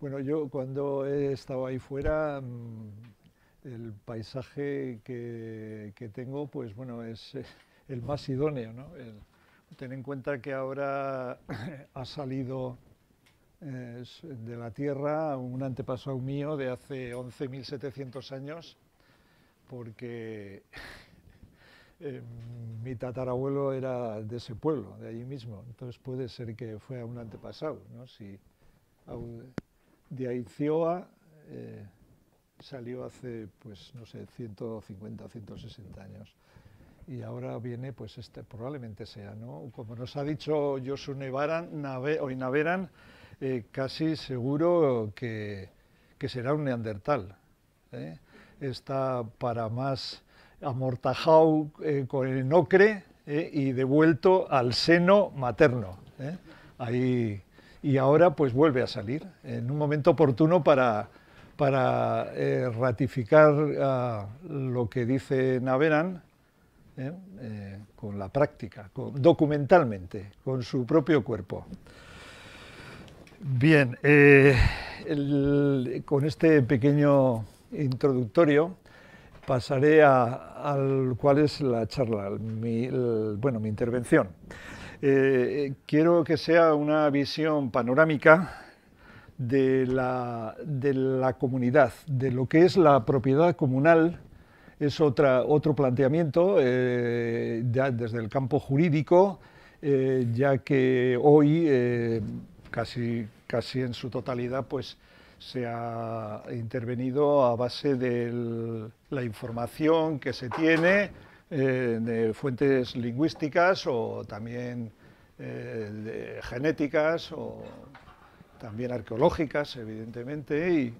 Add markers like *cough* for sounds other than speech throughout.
bueno, yo cuando he estado ahí fuera, mm, el paisaje que, tengo, pues bueno, es eh, el más idóneo, ten en cuenta que ahora *clears throat* ha salido eh, de la Tierra un antepasado mío de hace 11.700 años, porque Em, mi tatarabuelo era de ese pueblo, de allí mismo, entonces puede ser que fue a un antepasado, ¿no? Si de Aicioa eh, salió hace, pues no sé, 150, 160 años. Y ahora viene, pues este probablemente sea, ¿no? Como nos ha dicho Josu Nevaran, Nave, o eh, casi seguro que, será un neandertal. ¿eh? Está para más amortajado eh, con el nocre eh, y devuelto al seno materno. Eh. y ahora pues vuelve a salir en un momento oportuno para, para ratificar ah, lo que dice Naveran con la práctica, documentalmente, con su propio cuerpo. Bien, con este pequeño introductorio pasaré a, al cuál es la charla, mi, bueno, mi intervención. Eh, quiero que sea una visión panorámica de la, comunidad, de lo que es la propiedad comunal, es otra, otro planteamiento eh, desde el campo jurídico, eh, ya que hoy, casi, casi en su totalidad, pues se ha intervenido a base de la información que se tiene eh, de fuentes lingüísticas o también eh, genéticas o también arqueológicas, evidentemente,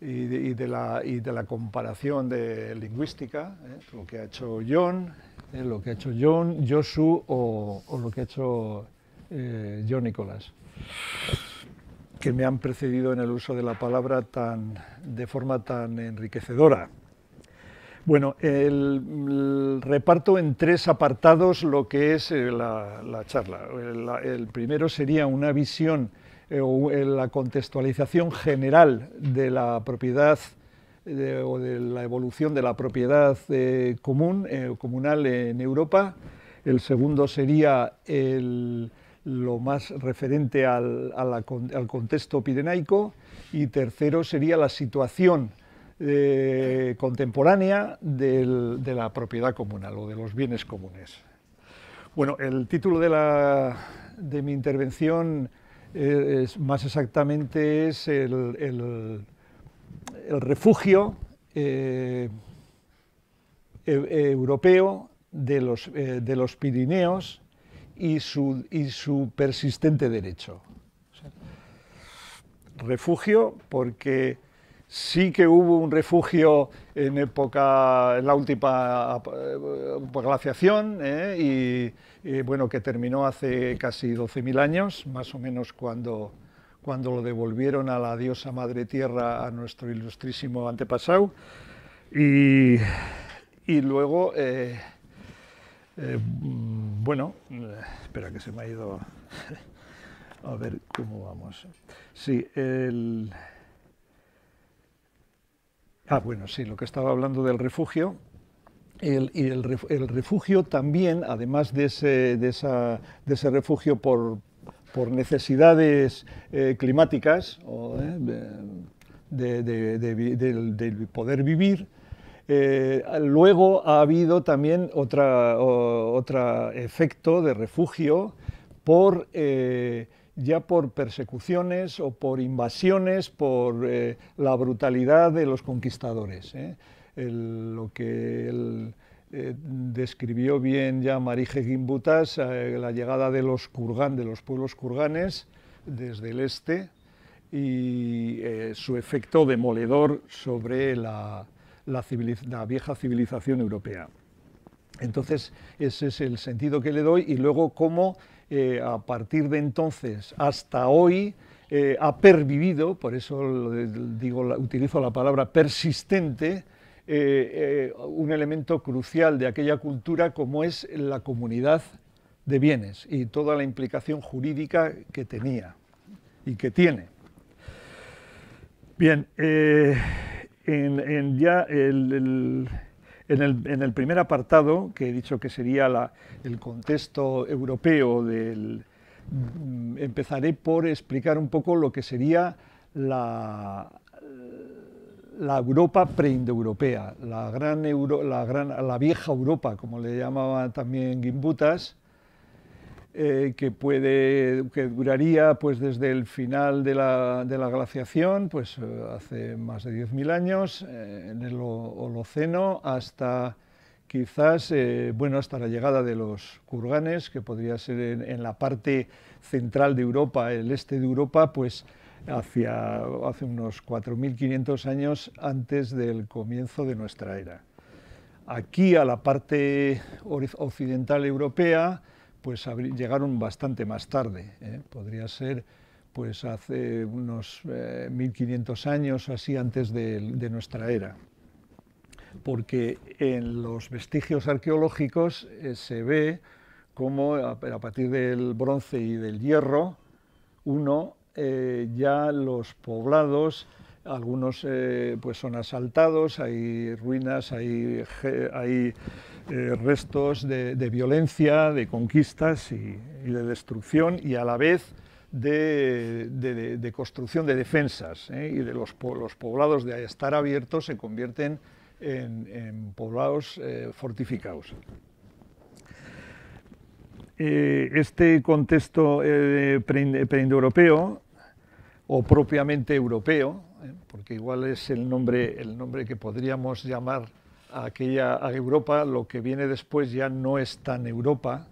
y, de, la, comparación de lingüística, eh, lo que ha hecho John, lo que ha hecho John, Joshua o, o lo que ha hecho John Nicolás que me han precedido en el uso de la palabra tan, de forma tan enriquecedora. Bueno, el, reparto en tres apartados lo que es eh, la, charla. El, primero sería una visión eh, o eh, la contextualización general de la propiedad o de la evolución de la propiedad eh, común, comunal en Europa. El segundo sería el, lo más referente al, contexto pirenaico y tercero sería la situación eh, contemporánea de la propiedad comunal o de los bienes comunes. Bueno, el título de, mi intervención eh, es, más exactamente es el, refugio eh, e, europeo de los Pirineos y su, y su persistente derecho. refugio porque sí que hubo un refugio en época, en la última eh, glaciación, eh, y, bueno, que terminó hace casi 12.000 años, más o menos cuando, cuando lo devolvieron a la diosa Madre Tierra, a nuestro ilustrísimo antepasado, y, luego... Eh, bueno, eh, espera que se me ha ido. *laughs* A ver cómo vamos. Sí, el. Ah, bueno, sí, lo que estaba hablando del refugio. El, y el, refugio también, además de ese, refugio por, necesidades eh, climáticas eh, de, del poder vivir, eh, luego ha habido también otra, otro efecto de refugio por, eh, ya por persecuciones o por invasiones, por eh, la brutalidad de los conquistadores. lo que describió bien ya Marije Gimbutas la llegada de los kurgan, de los pueblos kurganes desde el este y su efecto demoledor sobre la, la, la vieja civilización europea. Entonces, ese es el sentido que le doy y luego cómo eh, a partir de entonces hasta hoy eh, ha pervivido, por eso digo, utilizo la palabra persistente, eh, un elemento crucial de aquella cultura como es la comunidad de bienes y toda la implicación jurídica que tenía y que tiene. Bien, en, ya el, en el, primer apartado, que he dicho que sería el contexto europeo, del, mm, empezaré por explicar un poco lo que sería la, Europa preindoeuropea, la, la, la vieja Europa, como le llamaba también Gimbutas, eh, que, duraría pues, desde el final de la, glaciación, pues, eh, hace más de 10.000 años, eh, en el Holoceno, hasta quizás bueno, hasta la llegada de los kurganes, que podría ser en, la parte central de Europa, el este de Europa, pues hacia hace unos 4.500 años antes del comienzo de nuestra era. Aquí a la parte occidental europea, pues llegaron bastante más tarde. ¿eh? Podría ser pues hace unos 1500 eh, años, así antes de, nuestra era. Porque en los vestigios arqueológicos eh, se ve cómo a, partir del bronce y del hierro, uno ya los poblados algunos eh, pues, son asaltados, hay ruinas, hay, eh, restos de, violencia, de conquistas y, de destrucción y a la vez de, construcción de defensas ¿eh? y de los, poblados de estar abiertos se convierten en, poblados fortificados este contexto eh, preindoeuropeo o propiamente europeo ¿eh? porque igual es el nombre, el nombre que podríamos llamar a aquella a Europa, lo que viene después ya no es tan Europa.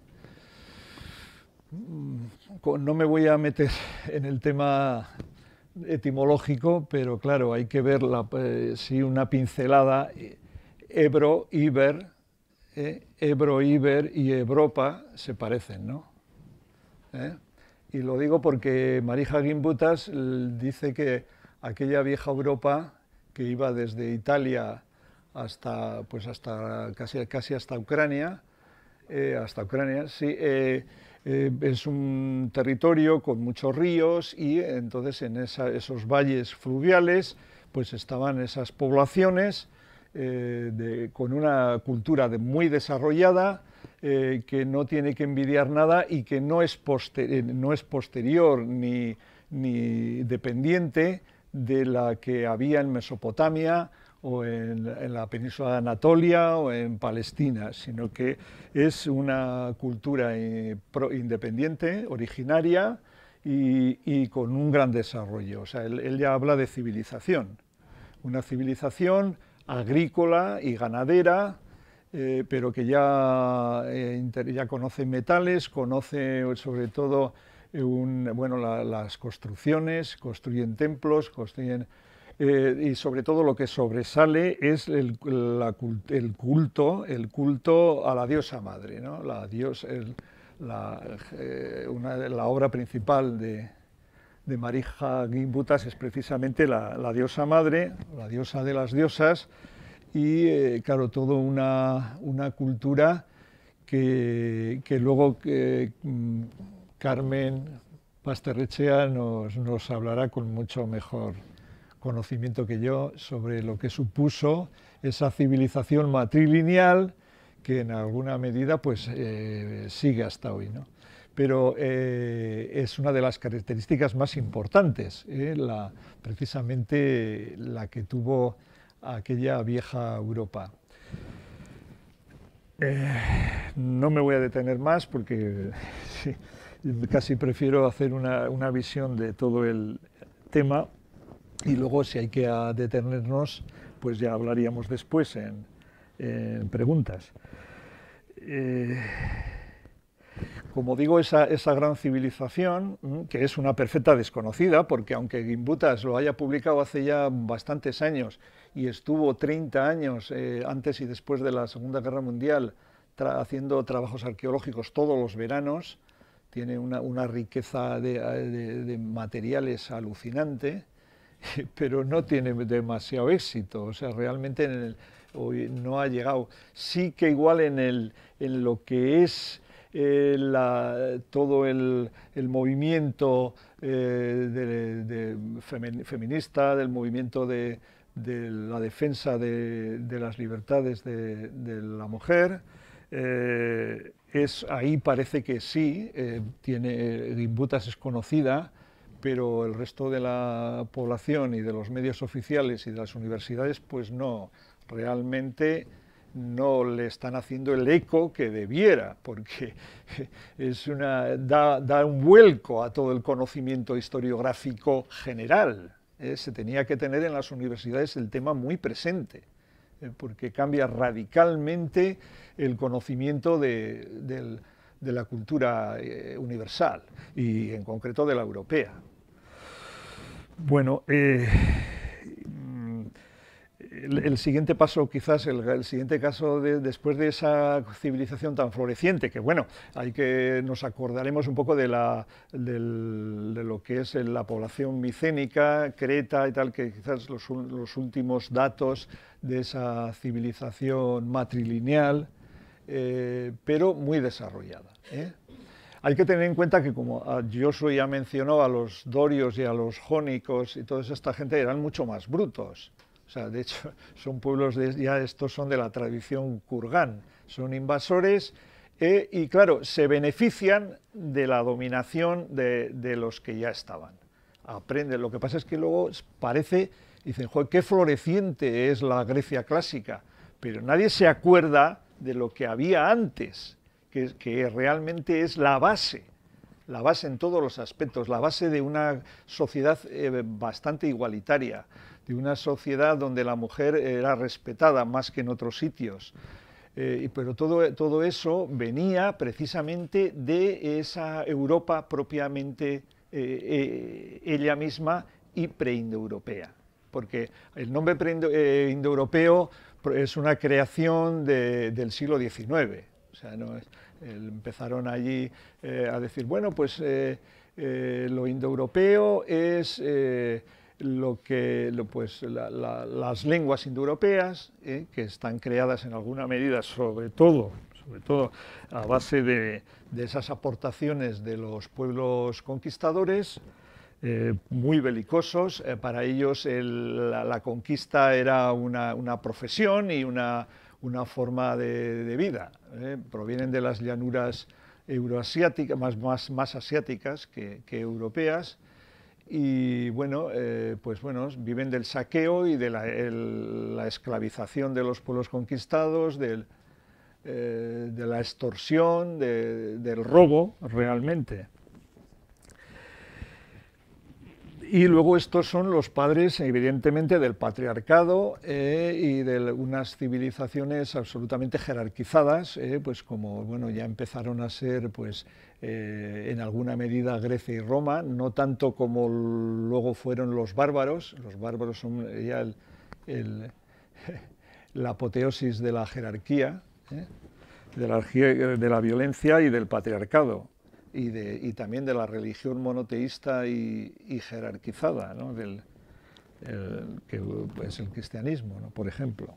Mm, no me voy a meter en el tema etimológico, pero claro, hay que ver eh, si una pincelada. Eh, Ebro, Iber, Ebro, Iber y Europa se parecen, ¿no? Y lo digo porque Marija Gimbutas dice que aquella vieja Europa que iba desde Italia hasta, pues hasta casi, hasta Ucrania, eh, hasta Ucrania, sí, eh, eh, es un territorio con muchos ríos y entonces en esos valles fluviales pues estaban esas poblaciones con una cultura muy desarrollada, que no tiene que envidiar nada y que no es, no es posterior ni, ni dependiente de la que había en Mesopotamia o en, la península de Anatolia o en Palestina, sino que es una cultura eh, independiente, originaria y, con un gran desarrollo. O sea, él, ya habla de civilización, una civilización agrícola y ganadera, eh, pero que ya, eh, ya conoce metales, conoce sobre todo bueno, las construcciones, construyen templos, construyen... Eh, y sobre todo lo que sobresale es el, culto, el culto a la diosa madre, la, dios, eh, la, obra principal de, de Marija Gimbutas es precisamente la, diosa madre, la diosa de las diosas, y eh, claro, todo una, cultura que, luego... Que, Carmen Pasterrechea nos, hablará con mucho mejor conocimiento que yo sobre lo que supuso esa civilización matrilineal que en alguna medida pues, eh, sigue hasta hoy. ¿no? Pero eh, es una de las características más importantes, ¿eh? la, precisamente la que tuvo aquella vieja Europa. no me voy a detener más porque *laughs* sí, casi prefiero hacer una, visión de todo el tema y luego si hay que detenernos, pues ya hablaríamos después en, preguntas. Eh, como digo, esa, gran civilización, mm, que es una perfecta desconocida, porque aunque Gimbutas lo haya publicado hace ya bastantes años y estuvo 30 años eh, antes y después de la Segunda Guerra Mundial haciendo trabajos arqueológicos todos los veranos, tiene una, riqueza de, materiales alucinante, *laughs* pero no tiene demasiado éxito, o sea, realmente hoy no ha llegado. Sí que igual en, lo que es eh, todo el, movimiento eh, feminista, del movimiento de, la defensa de, las libertades de, la mujer, eh, es, ahí parece que sí, eh, tiene, Gimbutas es conocida, pero el resto de la población y de los medios oficiales y de las universidades, pues no, realmente no le están haciendo el eco que debiera, porque *laughs* es una, da, un vuelco a todo el conocimiento historiográfico general. ¿eh? se tenía que tener en las universidades el tema muy presente. Eh, porque cambia radicalmente el conocimiento de, la cultura eh, universal y en concreto de la europea. Bueno, eh, el, siguiente paso, quizás el, siguiente caso después de esa civilización tan floreciente, que bueno, hay que nos acordaremos un poco de, lo que es la población micénica, Creta y tal, que quizás los, últimos datos de esa civilización matrilineal, eh, pero muy desarrollada. ¿eh? Hay que tener en cuenta que, como Joshua ah, ya mencionó, a los dorios y a los jónicos y toda esta gente eran mucho más brutos. O sea, de hecho, *laughs* son pueblos, de, ya estos son de la tradición kurgan, son invasores eh, y, claro, se benefician de la dominación de, los que ya estaban. Aprenden. Lo que pasa es que luego parece, dicen, joder, qué floreciente es la Grecia clásica, pero nadie se acuerda de lo que había antes, que, realmente es la base la base en todos los aspectos, la base de una sociedad eh, bastante igualitaria, de una sociedad donde la mujer era respetada más que en otros sitios. Eh, pero todo, todo eso venía precisamente de esa Europa propiamente eh, eh, ella misma y preindoeuropea, porque el nombre preindoeuropeo es una creación del siglo XIX. empezaron allí a decir, bueno, pues lo indoeuropeo es lo que, lo, pues, las lenguas indoeuropeas, ¿eh? que están creadas en alguna medida, sobre todo, sobre todo a base de, de esas aportaciones de los pueblos conquistadores, eh, muy belicosos. Eh, para ellos la, conquista era una, una profesión y una, una forma de, vida. Provienen de las llanuras euroasiáticas, más, más, más asiáticas que europeas y bueno, eh, pues bueno, viven del saqueo y de la, esclavización de los pueblos conquistados, eh, de la extorsión, del robo realmente. Y luego estos son los padres, evidentemente, del patriarcado eh, y de unas civilizaciones absolutamente jerarquizadas, pues como bueno, ya empezaron a ser pues, eh, en alguna medida Grecia y Roma, no tanto como luego fueron los bárbaros, los bárbaros son eh, ya *laughs* la apoteosis de la jerarquía, ¿eh? de, la, violencia y del patriarcado, y, también de la religión monoteísta y, jerarquizada, que es pues, el cristianismo, por ejemplo.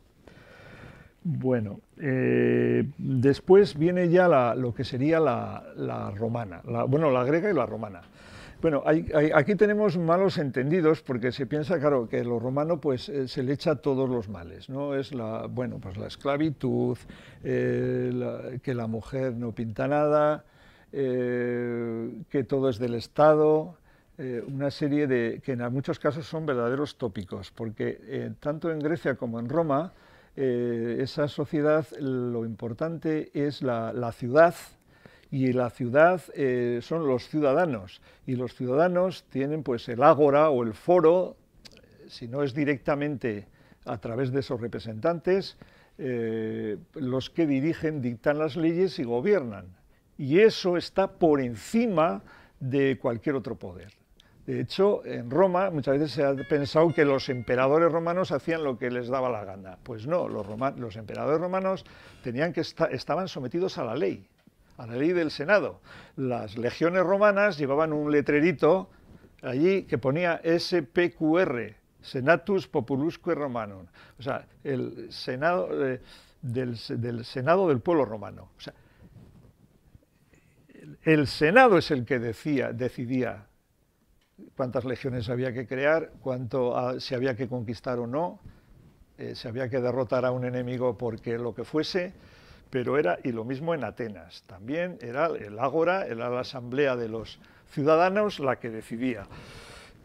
Bueno, eh, después viene ya lo que sería la, romana, la, bueno, la griega y la romana. Bueno, aquí tenemos malos entendidos porque se piensa, claro, que lo romano pues eh, se le echa todos los males, ¿no? Es la, bueno, pues la esclavitud, eh, que la mujer no pinta nada, que todo es del Estado, una serie de, que en muchos casos son verdaderos tópicos, porque tanto en Grecia como en Roma eh, esa sociedad lo importante es la, ciudad y la ciudad eh, son los ciudadanos y los ciudadanos tienen pues el ágora o el foro, si no es directamente a través de esos representantes, eh, los que dirigen, dictan las leyes y gobiernan. Y eso está por encima de cualquier otro poder. De hecho, en Roma muchas veces se ha pensado que los emperadores romanos hacían lo que les daba la gana. Pues no, los, los emperadores romanos tenían que estaban sometidos a la ley, a la ley del Senado. Las legiones romanas llevaban un letrerito allí que ponía SPQR, Senatus Populusque Romanum, o sea, el Senado eh, del, Senado del pueblo romano. O sea, el Senado es el que decía, decidía cuántas legiones había que crear, cuánto ah, se había que conquistar o no, eh, se había que derrotar a un enemigo porque lo que fuese, pero era, y lo mismo en Atenas, también era el ágora, era la asamblea de los ciudadanos la que decidía,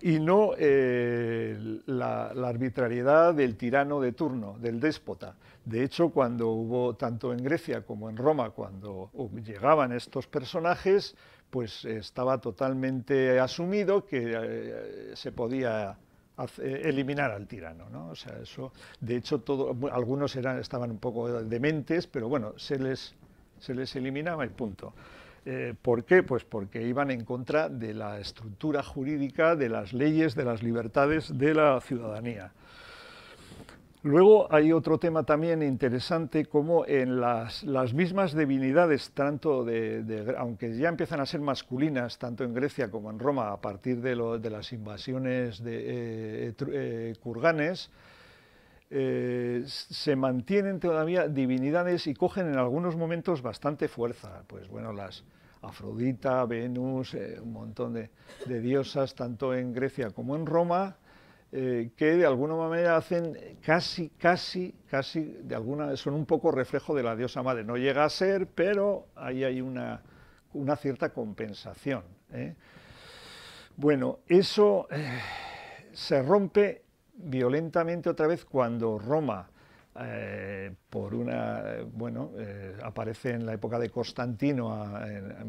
y no eh, la arbitrariedad del tirano de turno, del déspota. De hecho, cuando hubo tanto en Grecia como en Roma, cuando llegaban estos personajes, pues estaba totalmente asumido que eh, se podía eh, eliminar al tirano, O sea, eso, de hecho, algunos eran, estaban un poco dementes, pero bueno, se les, eliminaba y punto. Eh, ¿Por qué? Pues porque iban en contra de la estructura jurídica, de las leyes, de las libertades de la ciudadanía. Luego hay otro tema también interesante, como en las, mismas divinidades, tanto de, aunque ya empiezan a ser masculinas, tanto en Grecia como en Roma, a partir de, las invasiones de Curganes, eh, eh, kurganes, eh, se mantienen todavía divinidades y cogen en algunos momentos bastante fuerza. Pues bueno, las Afrodita, Venus, un montón de diosas, tanto en Grecia como en Roma, eh, que de alguna manera hacen casi, casi, casi, de alguna, son un poco reflejo de la diosa madre. No llega a ser, pero ahí hay una, cierta compensación. ¿eh? Bueno, eso eh, se rompe violentamente otra vez cuando Roma, por una, bueno, aparece en la época de Constantino,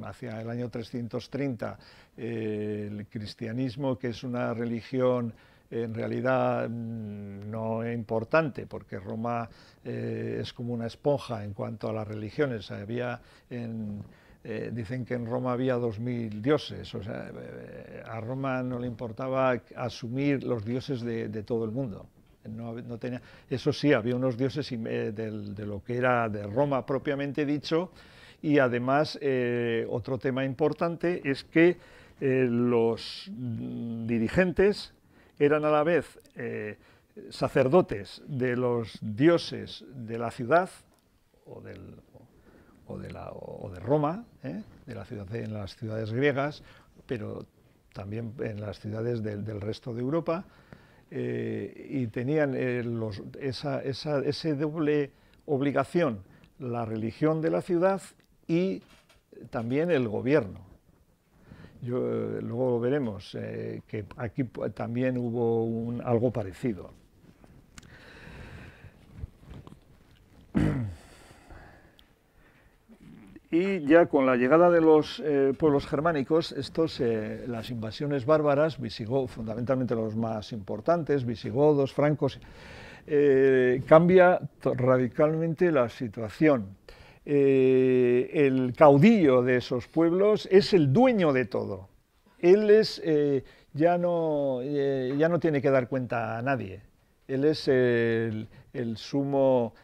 hacia el año 330, el cristianismo, que es una religión en realidad mm, no es importante, porque Roma eh, es como una esponja en cuanto a las religiones. Había eh, dicen que en Roma había dos mil dioses, o sea, eh, a Roma no le importaba asumir los dioses de, todo el mundo. No, tenía, eso sí, había unos dioses de, lo que era de Roma propiamente dicho, y además otro tema importante es que los mm, dirigentes eran a la vez eh, sacerdotes de los dioses de la ciudad o, de, Roma, ¿eh? de la ciudad, en las ciudades griegas, pero también en las ciudades del, resto de Europa, eh, y tenían esa, ese doble obligación, la religión de la ciudad y también el gobierno. Eh, luego veremos eh, que aquí también hubo algo parecido. Y ya con la llegada de los eh, pueblos germánicos, estos, las invasiones bárbaras, visigodos, fundamentalmente los más importantes, visigodos, francos, cambia radicalmente la situación. Eh, el caudillo de esos pueblos es el dueño de todo. Él es, eh, ya, no, eh, ya no tiene que dar cuenta a nadie. Él es el, sumo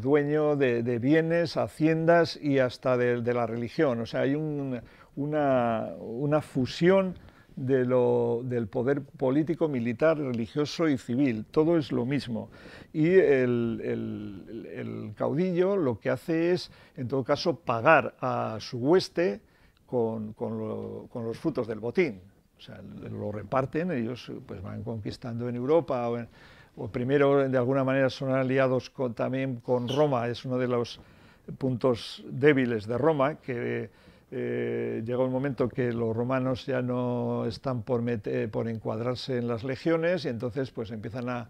dueño de, bienes, haciendas y hasta de, la religión. O sea, hay una, una fusión del poder político, militar, religioso y civil. Todo es lo mismo. Y el, caudillo lo que hace es, en todo caso, pagar a su hueste con, los frutos del botín. O sea, lo reparten, ellos pues, van conquistando en Europa. O primero, de alguna manera, son aliados también con Roma, es uno de los puntos débiles de Roma, que Llegó eh, llega un momento que los romanos ya no están por, eh, encuadrarse en las legiones y entonces pues empiezan a,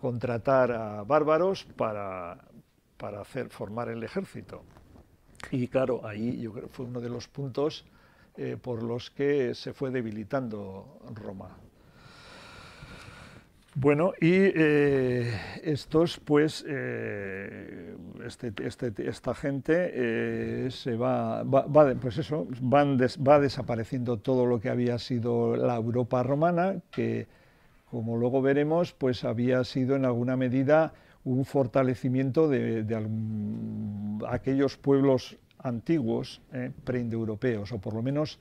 contratar a bárbaros para, hacer, formar el ejército. Y claro, ahí yo creo fue uno de los puntos eh, por los que se fue debilitando Roma. Bueno, y eh, estos, pues, eh, este, este, esta gente eh, se va, va, pues eso, van va desapareciendo todo lo que había sido la Europa romana, que, como luego veremos, pues había sido en alguna medida un fortalecimiento de, aquellos pueblos antiguos, preindoeuropeos, o por lo menos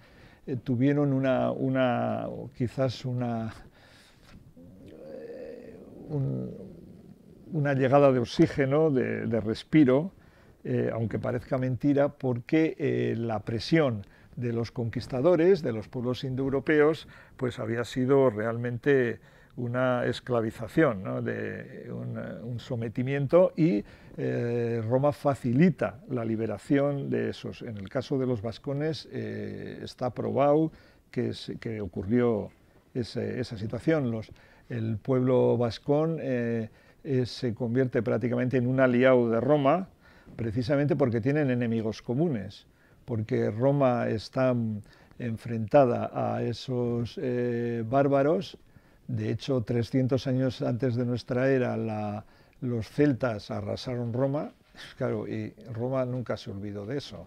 tuvieron una quizás una una llegada de oxígeno, de, respiro, eh, aunque parezca mentira, porque eh, la presión de los conquistadores, de los pueblos indoeuropeos, pues había sido realmente una esclavización, un, sometimiento y eh, Roma facilita la liberación de esos. En el caso de los vascones está probado que, que ocurrió esa situación. Los, el pueblo vascón eh, eh, se convierte prácticamente en un aliado de Roma, precisamente porque tienen enemigos comunes, porque Roma está mm, enfrentada a esos eh, bárbaros. De hecho, 300 años antes de nuestra era, los celtas arrasaron Roma, *laughs* claro, y Roma nunca se olvidó de eso.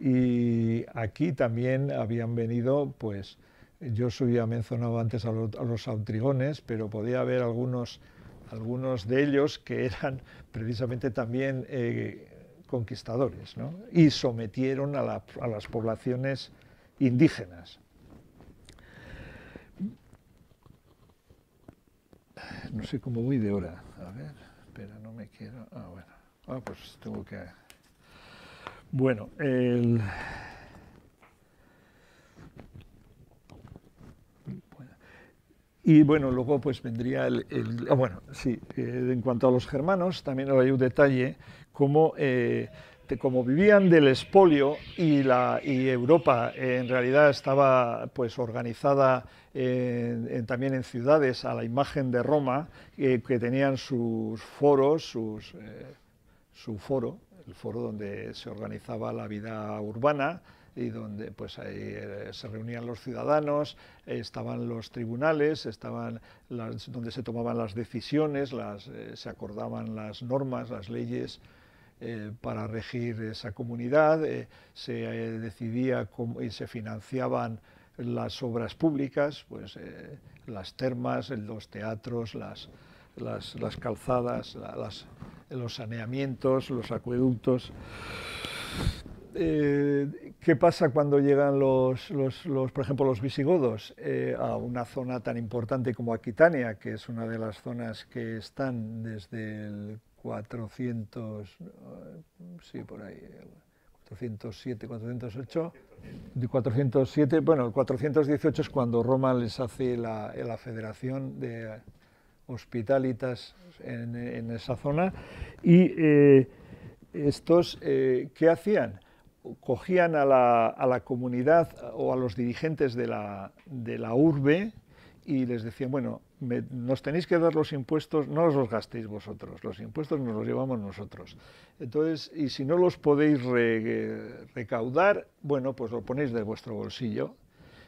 Y aquí también habían venido, pues, yo había mencionado antes a, los autrigones, pero podía haber algunos, algunos de ellos que eran precisamente también eh, conquistadores y sometieron a, a las poblaciones indígenas. No sé cómo voy de hora. A ver, espera, no me quiero... Ah, bueno. Ah, pues tengo que... Bueno, el... Y bueno, luego pues vendría el... Ah, bueno, sí, eh, en cuanto a los germanos, también hay un detalle, eh, como, vivían del espolio y, la, Europa eh, en realidad estaba pues organizada también en ciudades a la imagen de Roma, que tenían sus foros, sus, su foro, el foro donde se organizaba la vida urbana, y donde pues ahí, eh, se reunían los ciudadanos, estaban los tribunales, estaban donde se tomaban las decisiones, las, eh, se acordaban las normas, las leyes eh, para regir esa comunidad, se decidía y se financiaban las obras públicas, pues las termas, los teatros, las, las, calzadas, los saneamientos, los acueductos. Eh, ¿qué pasa cuando llegan los, por ejemplo, los visigodos eh, a una zona tan importante como Aquitania, que es una de las zonas que están desde el 400, 407, 408, 407, bueno, el 418 es cuando Roma les hace la, federación de hospitalitas en, esa zona y eh, estos, ¿qué hacían? cogían a la, comunidad eh, o a los dirigentes de la, urbe y les decían, bueno, nos tenéis que dar los impuestos, no os los gastéis vosotros, los impuestos nos los llevamos nosotros. Entonces, y si no los podéis eh, recaudar, bueno, pues lo ponéis de vuestro bolsillo.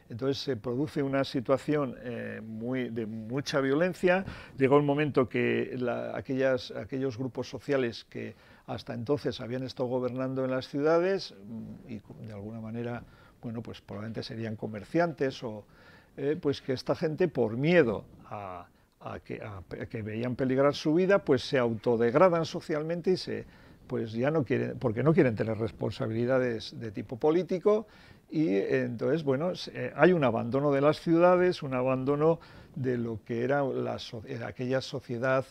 Entonces se produce una situación eh, muy, de mucha violencia. Llegó el momento que aquellas, aquellos grupos sociales que hasta entonces habían estado gobernando en las ciudades mm, y de alguna manera, bueno, pues probablemente serían comerciantes o eh, pues que esta gente por miedo a, que, veían peligrar su vida, pues se autodegradan socialmente y se pues ya no quieren, porque no quieren tener responsabilidades de tipo político y entonces, bueno, eh, hay un abandono de las ciudades, un abandono de lo que era eh, aquella sociedad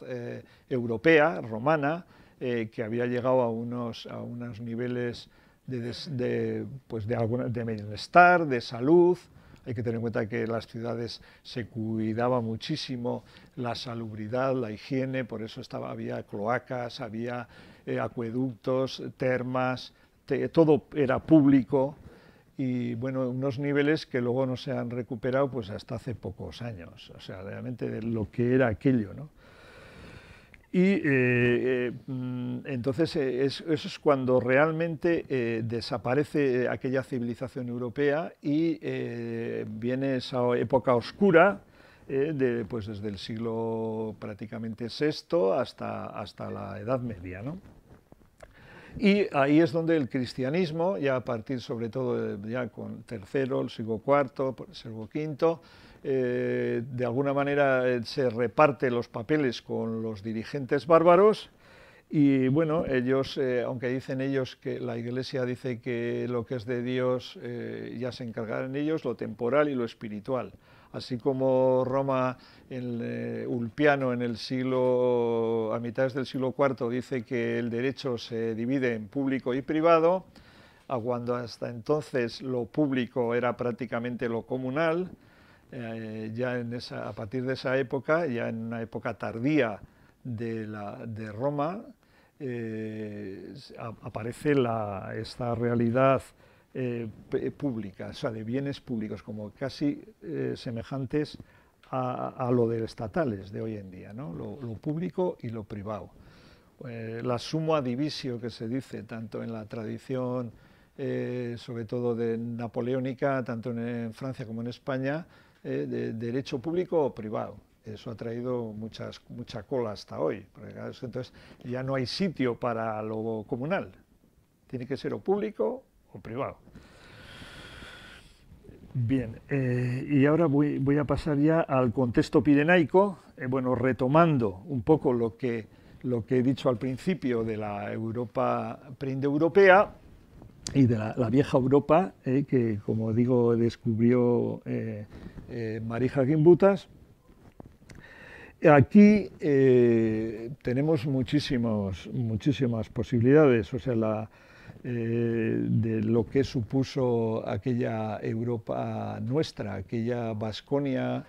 europea, romana, eh, que había llegado a unos, a unos niveles de, pues de, de bienestar, de salud. Hay que tener en cuenta que las ciudades se cuidaba muchísimo la salubridad, la higiene, por eso estaba, había cloacas, había eh, acueductos, termas, todo era público y bueno, unos niveles que luego no se han recuperado pues hasta hace pocos años, o sea, realmente de lo que era aquello, ¿no? Y eh, eh, mm, entonces eh, eso es cuando realmente desaparece aquella civilización europea y viene esa época oscura, pues desde el siglo prácticamente VI hasta, hasta la Edad Media. Y ahí es donde el cristianismo, ya a partir sobre todo ya con tercero, el siglo IV, el siglo V, eh, de alguna manera eh, se reparte los papeles con los dirigentes bárbaros y bueno, ellos, eh, aunque dicen ellos que la Iglesia dice que lo que es de Dios ya se en ellos, lo temporal y lo espiritual. Así como Roma, el Ulpiano en el siglo, a mitad del siglo IV dice que el derecho se divide en público y privado, cuando hasta entonces lo público era prácticamente lo comunal, eh, ya a partir de esa época, ya en una época tardía de, Roma, eh, aparece esta realidad eh, pública, o sea, de bienes públicos, como casi semejantes a, lo de estatales de hoy en día, ¿no? lo, público y lo privado. la suma divisio que se dice tanto en la tradición, sobre todo de napoleónica, tanto en Francia como en España, eh, de derecho público o privado. Eso ha traído muchas, mucha cola hasta hoy. Entonces ya no hay sitio para lo comunal. Tiene que ser o público o privado. Bien, eh, y ahora voy, a pasar ya al contexto pirenaico, eh, bueno, retomando un poco lo que, lo que he dicho al principio de la Europa europea y de la, vieja Europa, eh, que como digo descubrió eh, eh Marija Gimbutas. Aquí eh, tenemos muchísimos, muchísimas posibilidades, o sea, de lo que supuso aquella Europa nuestra, aquella Vasconia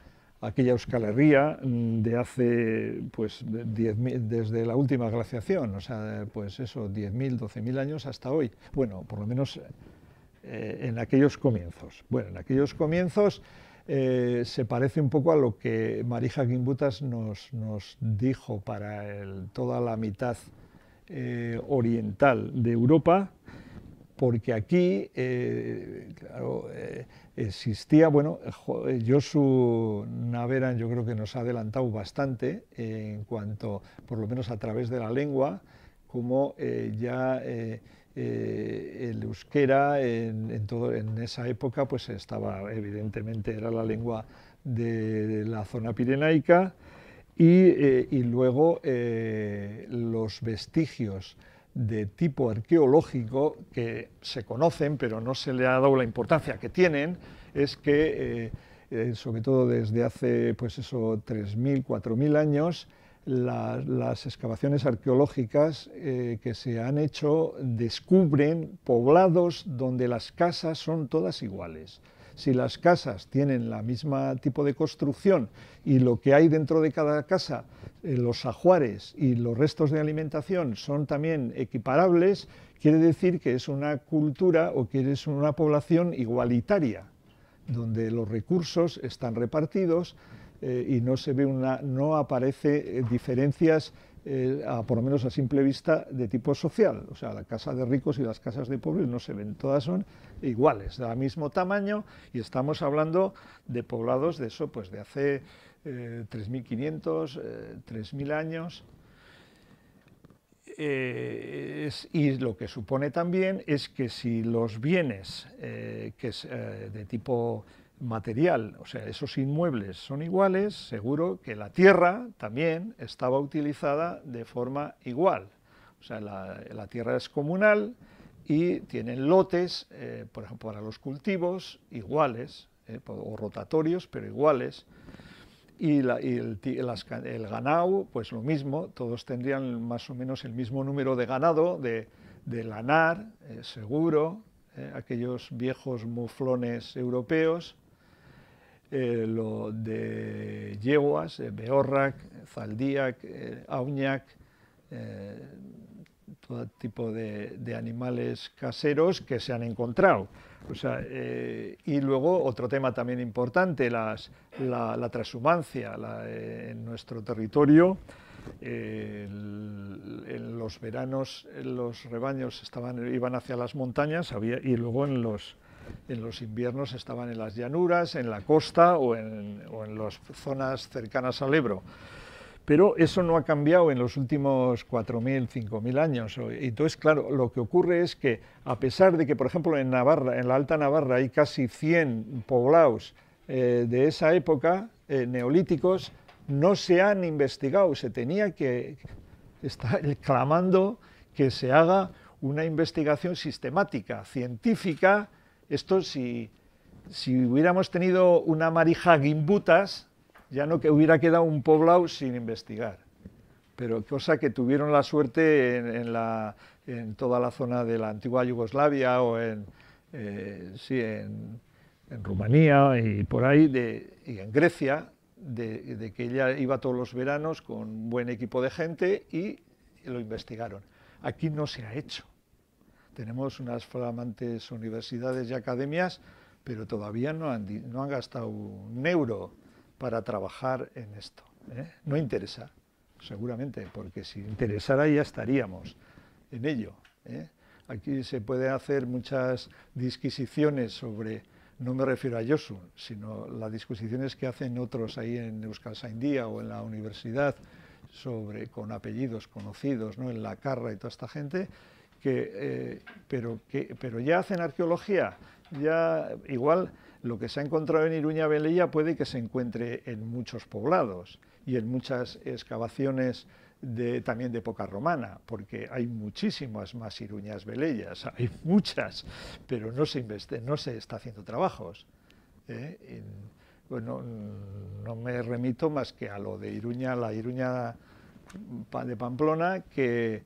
aquella Euskal mm, de hace, pues, diez, desde la última glaciación, o sea, pues eso, 10.000, 12.000 años hasta hoy. Bueno, por lo menos eh, en aquellos comienzos. Bueno, en aquellos comienzos eh, se parece un poco a lo que Marija Gimbutas nos, nos dijo para toda la mitad eh, oriental de Europa, porque aquí, claro, Existía, bueno, Josu eh, Naveran yo creo que nos ha adelantado bastante en cuanto, por lo menos a través de la lengua, como eh, ya eh, el euskera en, esa época pues estaba, evidentemente, era la lengua de la zona pirenaica y, y luego los vestigios de tipo arqueológico que se conocen pero no se le ha dado la importancia que tienen es que, eh, eh, sobre todo desde hace pues eso, 3.000, 4.000 años, las excavaciones arqueológicas eh, que se han hecho descubren poblados donde las casas son todas iguales. Si las casas tienen la misma tipo de construcción y lo que hay dentro de cada casa, eh, los ajuares y los restos de alimentación son también equiparables, quiere decir que es una cultura o que es una población igualitaria, donde los recursos están repartidos eh, y no se ve una, no aparece eh, diferencias eh, por lo menos a simple vista, de tipo social. O sea, la casa de ricos y las casas de pobres no se ven, todas son iguales, del mismo tamaño, y estamos hablando de poblados de eso, pues de hace 3.500, eh, 3.000 eh, años. y lo que supone también es que si los bienes que es, de tipo material, o sea, esos inmuebles son iguales, seguro que la tierra también estaba utilizada de forma igual. O sea, la, tierra es comunal y tienen lotes, eh, por ejemplo, para los cultivos iguales, eh, o rotatorios, pero iguales. Y, el, ganado, pues lo mismo, todos tendrían más o menos el mismo número de ganado, de, lanar, eh, seguro, aquellos viejos muflones europeos, eh, lo de yeguas, eh, Beorrac, Zaldíac, eh, Auñac, eh, todo tipo de, animales caseros que se han encontrado. y luego otro tema también importante, la, la, transhumancia en nuestro territorio. en los veranos los rebaños iban hacia las montañas y luego en los, en los inviernos estaban en las llanuras, en la costa o en, o las zonas cercanas al Ebro. Pero eso no ha cambiado en los últimos 4.000, 5.000 años. Entonces, claro, lo que ocurre es que, a pesar de que, por ejemplo, en Navarra, en la Alta Navarra, hay casi 100 poblados eh, de esa época, eh, neolíticos, no se han investigado. Se tenía que estar clamando que se haga una investigación sistemática, científica, esto si, hubiéramos tenido una marija Gimbutas, ya no que hubiera quedado un Poblau sin investigar. Pero cosa que tuvieron la suerte en, toda la zona de la antigua Yugoslavia o en, eh, sí, en, Rumanía y por ahí, y en Grecia, de, de, que ella iba todos los veranos con un buen equipo de gente y lo investigaron. Aquí no se ha hecho. Tenemos unas flamantes universidades y academias, pero todavía no han, gastado un euro para trabajar en esto. ¿eh? No interesa, seguramente, porque si interesara ya estaríamos en ello. ¿eh? Aquí se pueden hacer muchas disquisiciones sobre, no me refiero a Yosun, sino las disquisiciones que hacen otros ahí en Euskal Saindía o en la universidad, sobre, con apellidos conocidos, en la carra y toda esta gente, eh, pero, ya hacen arqueología, ya igual lo que se ha encontrado en Iruña Velella puede que se encuentre en muchos poblados y en muchas excavaciones también de época romana, porque hay muchísimas más Iruñas Velellas, *laughs* hay muchas, pero no se, no se está haciendo trabajos. ¿eh? bueno, no me remito más que a lo de Iruña, la Iruña de Pamplona, que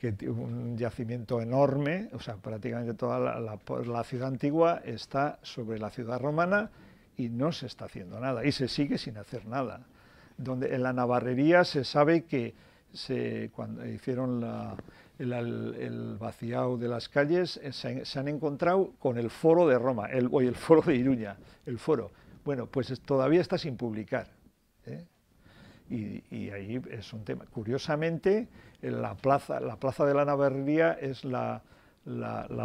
que un yacimiento enorme, o sea, prácticamente toda pues, la, ciudad antigua está sobre la ciudad romana y no se está haciendo nada, y se sigue sin hacer nada. Donde, en la navarrería se sabe que se, cuando hicieron el, vaciado de las calles, eh, se, han encontrado con el foro de Roma, el, el foro de Iruña, el foro. Bueno, pues todavía está sin publicar. ¿eh? Y, ahí es un tema. Curiosamente, la, plaza, la plaza de la Navarrería es la,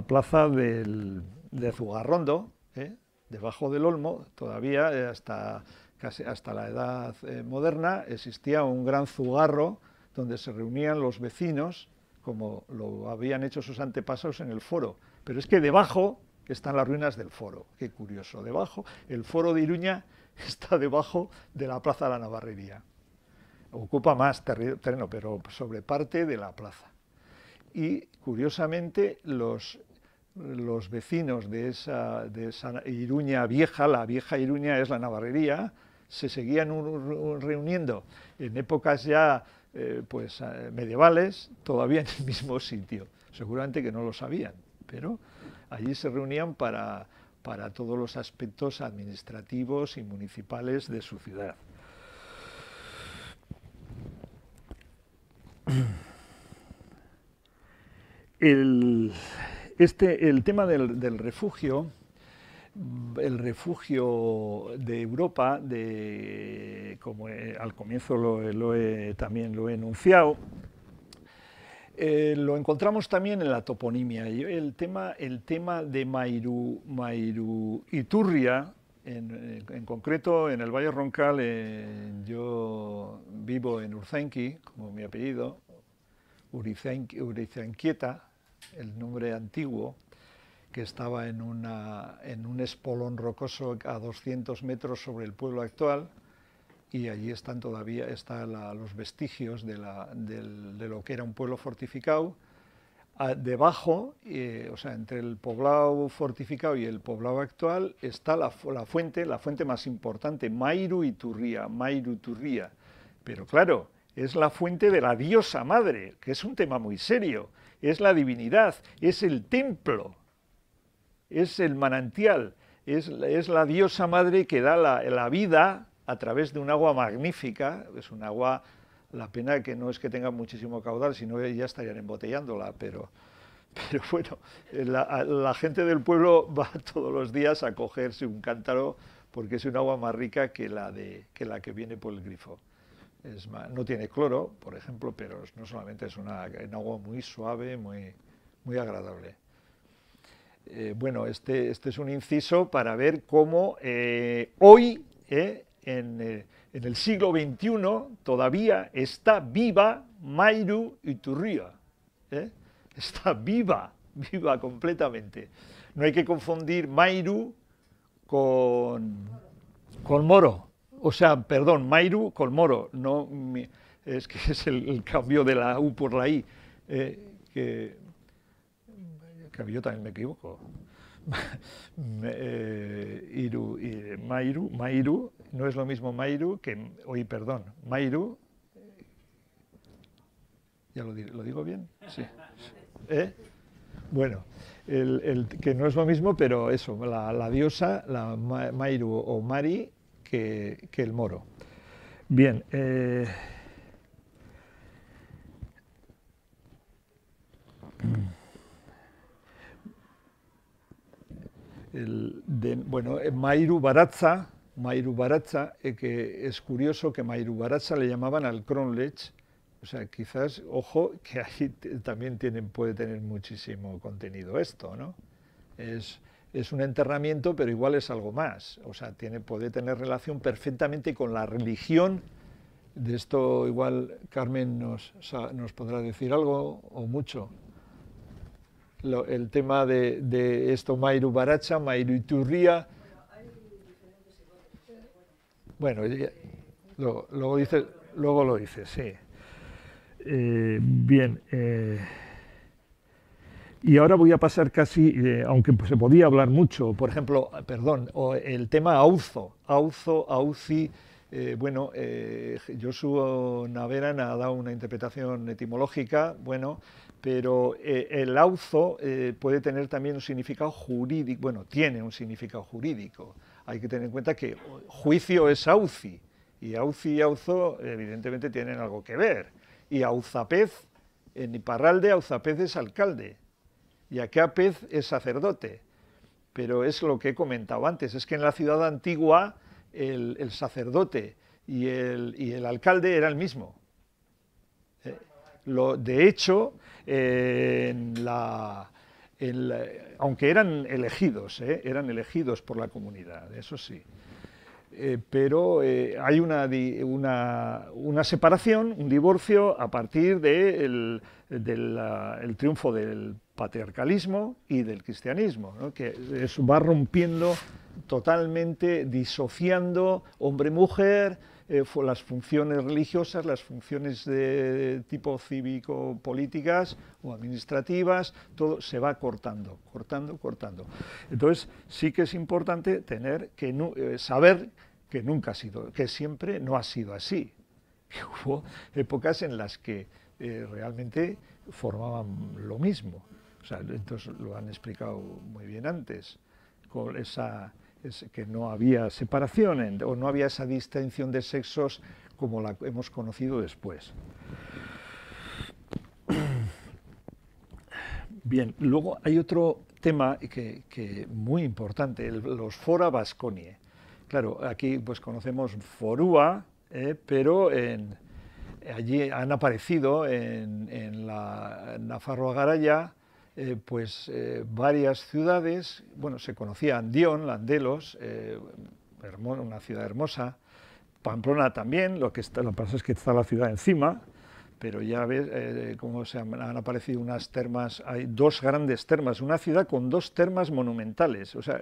plaza del, de Zugarrondo, ¿eh? debajo del Olmo, todavía eh, hasta, hasta la edad eh, moderna existía un gran zugarro donde se reunían los vecinos, como lo habían hecho sus antepasados en el foro. Pero es que debajo están las ruinas del foro, qué curioso, debajo, el foro de Iruña *laughs* está debajo de la plaza de la Navarrería ocupa más terreno, pero sobre parte de la plaza. Y curiosamente los, los vecinos de esa, Iruña vieja, la vieja Iruña es la Navarrería, se seguían reuniendo en épocas ya eh, pues, eh, medievales, todavía en el mismo sitio. Seguramente que no lo sabían, pero allí se reunían para, para todos los aspectos administrativos y municipales de su ciudad. El, este, el tema del, refugio, el refugio de Europa, de, como eh, al comienzo también lo he enunciado, eh, lo encontramos también en la toponimia. El tema, el tema de Mairu, Mairu Iturria en, concreto, en el Valle Roncal, yo vivo en urzenki como mi apellido, Urizenquieta, el nombre antiguo, que estaba en, un espolón rocoso a 200 metros sobre el pueblo actual, y allí están todavía los vestigios de, lo que era un pueblo fortificado, debajo, eh, o sea, entre el poblado fortificado y el poblado actual, está la, fuente, la fuente más importante, Mairu Turría, Mairu Turría, Pero claro, es la fuente de la diosa madre, que es un tema muy serio, es la divinidad, es el templo, es el manantial, es, es la diosa madre que da la, la vida a través de un agua magnífica, es un agua la pena que no es que tenga muchísimo caudal, sino que ya estarían embotellándola, pero, pero bueno, la, gente del pueblo *laughs* va todos los días a cogerse un cántaro porque es un agua más rica que la, de, que, la que viene por el grifo. Es no tiene cloro, por ejemplo, pero no solamente es una, un agua muy suave, muy, muy agradable. Eh, bueno, este, este es un inciso para ver cómo eh, hoy eh, eh, en, el siglo XXI todavía está viva Mayru Iturria, ¿eh? Está viva, *laughs* viva completamente. No hay que confundir Mairu con, con Moro. O sea, perdón, Mairu con Moro. No, es que *laughs* es el, cambio de la U por la I. Eh, que yo también me equivoco. Eh, eh, Mairu, no es lo mismo Mairu que, hoy perdón, Mairu, eh, ya lo, digo bien, sí, ¿Eh? bueno, el, que no es lo mismo, pero eso, la, diosa, la Mairu o Mari, que, que el moro. Bien, bueno, eh, Mairu Baratza, Mairu eh, que es curioso que Mairu Baratza le llamaban al Cronlech, o sea, quizás, ojo, que ahí también puede tener muchísimo contenido esto, ¿no? Es, un enterramiento, pero igual es algo más, o sea, tiene, puede tener relación perfectamente con la religión, de esto igual Carmen nos podrá decir algo o mucho el tema de, esto, Mairu Baracha, Mairu iturria Bueno, luego, dice, luego lo dice, sí. Eh, bien. Eh, y ahora voy a pasar casi, eh, aunque se podía hablar mucho, por ejemplo, perdón, el tema Auzo, Auzo, Auzi. bueno, eh, Navera Naveran ha dado una interpretación etimológica, bueno, pero eh, el auzo eh, puede tener también un significado jurídico, bueno, tiene un significado jurídico. Hay que tener en cuenta que juicio es auzi, y auzi y auzo evidentemente tienen algo que ver. Y auzapez, en Iparralde, auzapez es alcalde, y acápez es sacerdote. Pero es lo que he comentado antes, es que en la ciudad antigua el, sacerdote y el, y el alcalde era el mismo de hecho, aunque eran elegidos, ¿eh? eran elegidos por la comunidad, eso sí. Eh, pero eh, hay una, separación, un divorcio a partir del triunfo del patriarcalismo y del cristianismo, que va rompiendo totalmente, disociando hombre-mujer, eh, las funciones religiosas, las funciones de tipo cívico-políticas o administrativas, todo se va cortando, cortando, cortando. Entonces sí que es importante tener que eh, saber que nunca ha sido, que siempre no ha sido así. *laughs* hubo épocas en las que eh, realmente formaban lo mismo. O entonces lo han explicado muy bien antes, con esa que no había separación o no había esa distinción de sexos como la hemos conocido después. *clears throat* Bien, luego hay otro tema que, muy importante, los fora vasconie. Claro, aquí pues conocemos forúa, eh, pero allí han aparecido en, la Nafarroa Garaya eh, pues eh, varias ciudades, bueno, se conocía Andión, Landelos, eh, una ciudad hermosa, Pamplona también, lo que, pasa es que está la ciudad encima, pero ya ves cómo se han, aparecido unas termas, hay dos grandes termas, una ciudad con dos termas monumentales, o sea,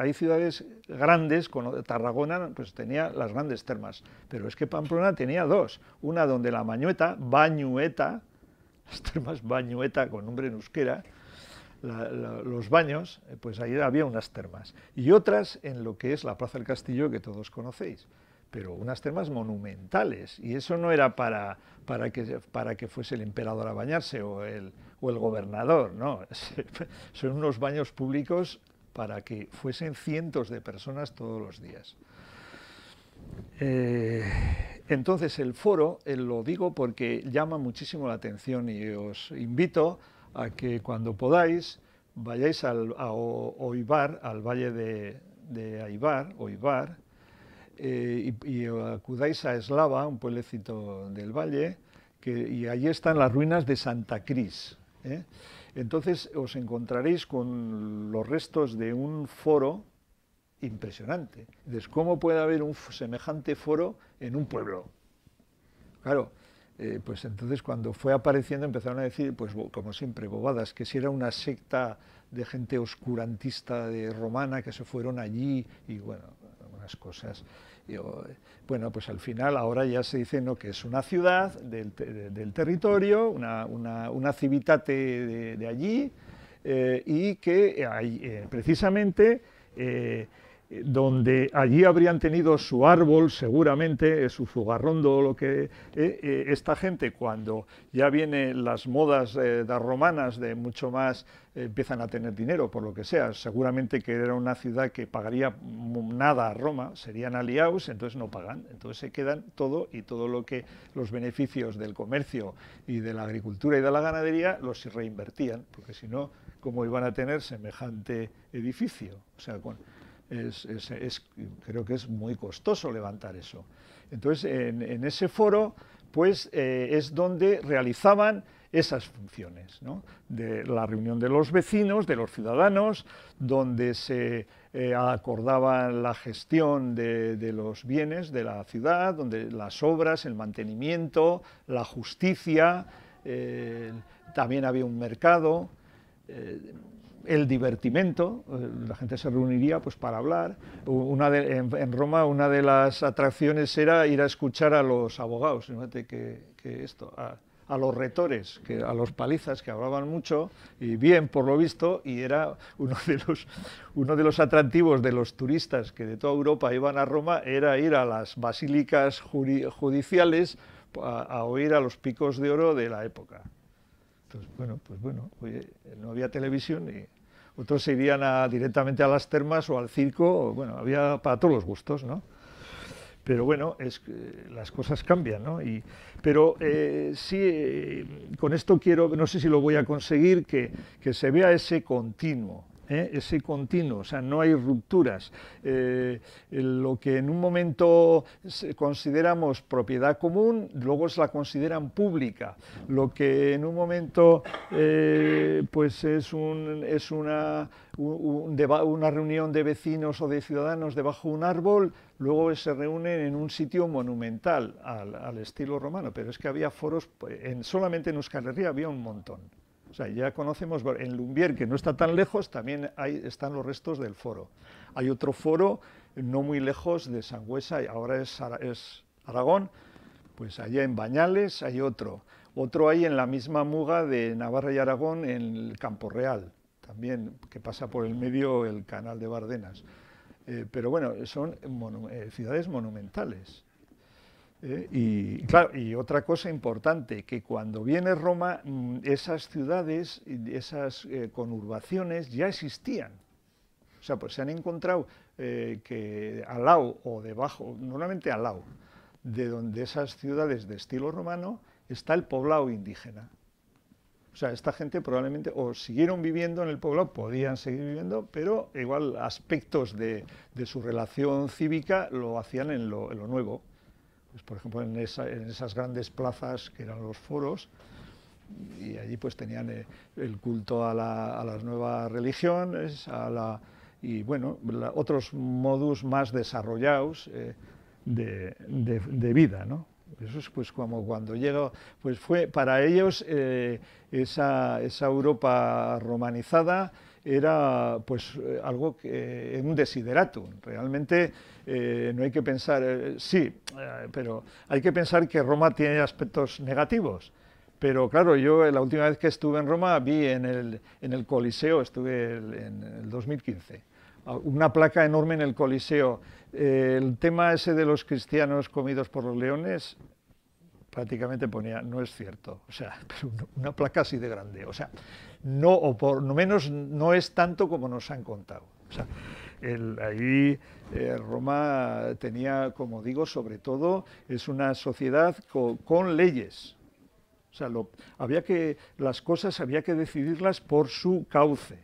hay ciudades grandes, con, Tarragona pues tenía las grandes termas, pero es que Pamplona tenía dos, una donde la Mañueta, Bañueta, las *laughs* termas Bañueta, con nombre en euskera, los baños, eh, pues ahí había unas termas. Y otras en lo que es la Plaza del Castillo, que todos conocéis pero unas termas monumentales, y eso no era para, para, que, para que fuese el emperador a bañarse o el, gobernador, no, *laughs* son unos baños públicos para que fuesen cientos de personas todos los días. Eh, entonces el foro, eh, lo digo porque llama muchísimo la atención y os invito a que cuando podáis vayáis a Oibar, al valle de, Oibar, eh, y, acudáis a Eslava, un pueblecito del valle, y allí están las ruinas de Santa Cris. ¿eh? Entonces os encontraréis con los restos de un foro impresionante. Entonces, ¿cómo puede haber un semejante foro en un pueblo? Claro, eh, pues entonces cuando fue apareciendo empezaron a decir, pues como siempre, bobadas, que si era una secta de gente oscurantista de romana que se fueron allí y bueno, algunas cosas. Oh, bueno, pues al final ahora ya se dice no, que es una ciudad del, territorio, una, civitate de, allí eh, y que eh, precisamente donde allí habrían tenido su árbol, seguramente, eh, su o lo que eh, eh, esta gente cuando ya vienen las modas de las romanas de mucho más empiezan a tener dinero, por lo que sea. Seguramente que era una ciudad que pagaría nada a Roma, serían aliados, entonces no pagan. Entonces se quedan todo y todo lo que los beneficios del comercio y de la agricultura y de la ganadería los reinvertían, porque si no, ¿cómo iban a tener semejante edificio? O sea, creo que es muy costoso levantar eso. Entonces, en, ese foro, pues eh, es donde realizaban esas funciones, de la reunión de los vecinos, de los ciudadanos, donde se eh, acordaban la gestión de, los bienes de la ciudad, donde las obras, el mantenimiento, la justicia, eh, también había un mercado. Eh, el divertimento, eh, la gente se reuniría pues para hablar. en, Roma una de las atracciones era ir a escuchar a los abogados, fíjate que, esto, a, los retores, a los palizas que hablaban mucho y bien por lo visto y era uno de los atractivos de los turistas que de toda Europa iban a Roma era ir a las basílicas judiciales a oír a los picos de oro de la época bueno, pues bueno, no había televisión y otros se irían directamente a las termas o al circo, bueno, había para todos los gustos, ¿no? Pero bueno, es, las cosas cambian, ¿no? pero eh, sí, eh, con esto quiero, no sé si lo voy a conseguir, que se vea ese continuo, ¿eh? ese continuo, o sea, no hay rupturas. Eh, lo que en un momento consideramos propiedad común, luego se la consideran pública. Lo que en un momento eh, pues es, una, reunión de vecinos o de ciudadanos debajo de un árbol, luego se reúnen en un sitio monumental al, estilo romano, pero es que había foros, pues, solamente en Euskal Herria había un montón. O sea, ya conocemos, en Lumbier, que no está tan lejos, también están los restos del foro. Hay otro foro no muy lejos de Sangüesa, y ahora es, Aragón, pues allá en Bañales hay otro. Otro hay en la misma muga de Navarra y Aragón, en el Campo Real, también, que pasa por el medio el canal de Bardenas. Eh, pero bueno, son eh, ciudades monumentales. ¿eh? y claro, y otra cosa importante, que cuando viene Roma, mm, esas ciudades, esas eh, conurbaciones ya existían. O sea, pues se han encontrado eh, que al lado o debajo, normalmente al lado, de donde esas ciudades de estilo romano, está el poblado indígena. O sea, esta gente probablemente o siguieron viviendo en el poblado, podían seguir viviendo, pero igual aspectos de, de su relación cívica lo hacían en lo nuevo. Pues, por ejemplo, en, esas grandes plazas que eran los foros, y allí pues tenían eh, el culto a, las nuevas religiones, y bueno, otros modus más desarrollados eh, de, vida, Eso es pues como cuando llegó... pues fue para ellos eh, esa, Europa romanizada era pues algo que, un desideratum, realmente eh, no hay que pensar, eh, sí, eh, pero hay que pensar que Roma tiene aspectos negativos. Pero claro, yo la última vez que estuve en Roma vi en el, Coliseo, estuve en el 2015, una placa enorme en el Coliseo. el tema ese de los cristianos comidos por los leones prácticamente ponía no es cierto, o sea, *laughs* una placa así de grande, o sea, no, o por lo menos no es tanto como nos han contado. O sea, el, ahí eh, Roma tenía, como digo, sobre todo, es una sociedad con leyes. O sea, había que, las cosas había que decidirlas por su cauce.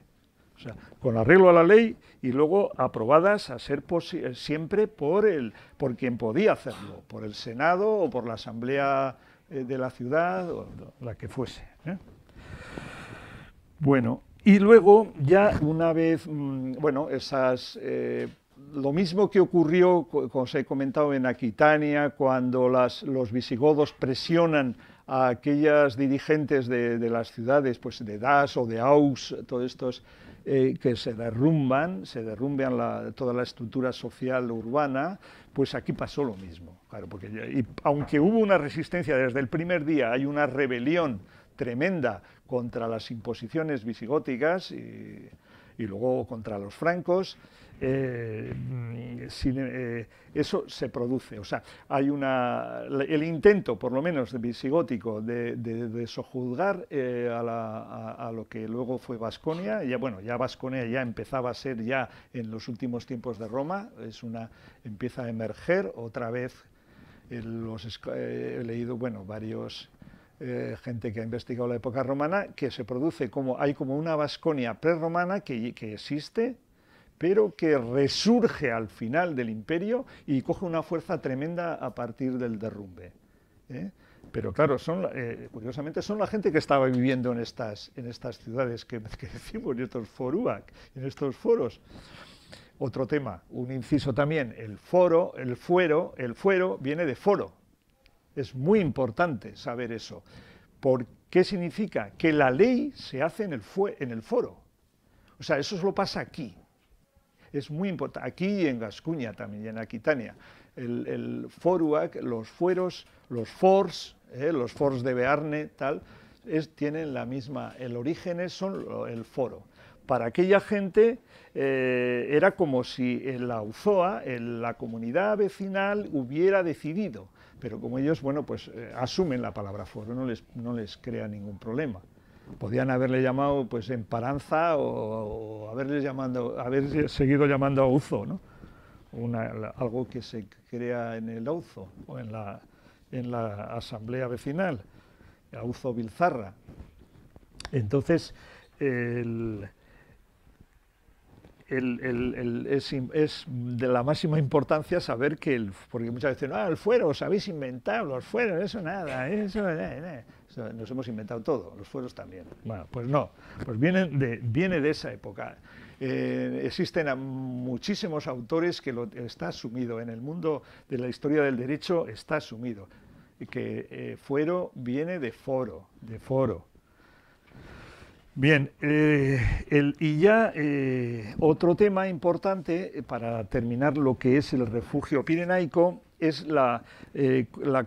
O sea, con arreglo a la ley y luego aprobadas a ser eh, siempre por, el, por quien podía hacerlo, por el Senado o por la Asamblea eh, de la ciudad o la que fuese. Bueno, y luego, ya una vez, mm, bueno, esas, eh, lo mismo que ocurrió, como os he comentado, en Aquitania, cuando las, los visigodos presionan a aquellas dirigentes de, las ciudades, pues de Das o de Aus, todos estos eh, que se derrumban, se derrumban toda la estructura social urbana, pues aquí pasó lo mismo. Claro, porque y aunque hubo una resistencia desde el primer día, hay una rebelión tremenda contra las imposiciones visigóticas y, luego contra los francos. Eh, mm, eh, eso se produce, o sea, hay una, el intento, por lo menos visigótico, de, de, de sojuzgar eh, a, lo que luego fue Vasconia. Ya bueno, ya Vasconia ya empezaba a ser ya en los últimos tiempos de Roma, es una empieza a emerger otra vez. los, he leído, bueno, varios eh, gente que ha investigado la época romana, que se produce como, hay como una Vasconia prerromana que, existe, pero que resurge al final del imperio y coge una fuerza tremenda a partir del derrumbe. ¿eh? Pero claro, son, eh, curiosamente son la gente que estaba viviendo en estas, en estas ciudades que, *laughs* decimos, en estos en estos foros. Otro tema, un inciso también, el foro, el fuero, el fuero viene de foro, es muy importante saber eso. ¿Por qué significa? Que la ley se hace en el, en foro. O sea, eso lo pasa aquí. Es muy importante. Aquí y en Gascuña también, en Aquitania. El, foro, los fueros, los fors, eh, los fors de Bearne, tal, tienen la misma, el origen es son el foro. Para aquella gente eh, era como si la UZOA, la comunidad vecinal, hubiera decidido pero como ellos, bueno, pues eh, asumen la palabra foro, no les, no les crea ningún problema. Podían haberle llamado pues emparanza o, haberles llamando, haber seguido llamando a Uzo, ¿no? algo que se crea en el Auzo o en la, en la asamblea vecinal, Auzo Bilzarra. Entonces, el, el, es, de la máxima importancia saber que, el, porque muchas veces, ah, el fuero, os habéis inventado, los fueros, eso nada, eso, eh, eh". nos hemos inventado todo, los fueros también. Bueno, pues no, pues viene de, viene de esa época. Eh, existen muchísimos autores que lo, está asumido, en el mundo de la historia del derecho, está sumido que fuero viene de foro, de foro, Bien, eh, y ya eh, otro tema importante eh, para terminar lo que es el refugio pirenaico es la,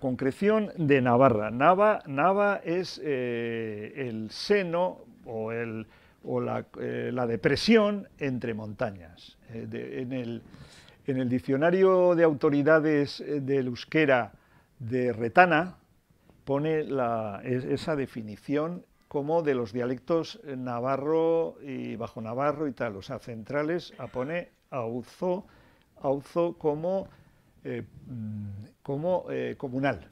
concreción de Navarra. Nava, es el seno o, la, depresión entre montañas. en, el, diccionario de autoridades del euskera de Retana pone e, esa definición como de los dialectos eh, navarro y bajo navarro y tal, o sea, centrales, a pone auzo, auzo como, eh, mm, como eh, comunal,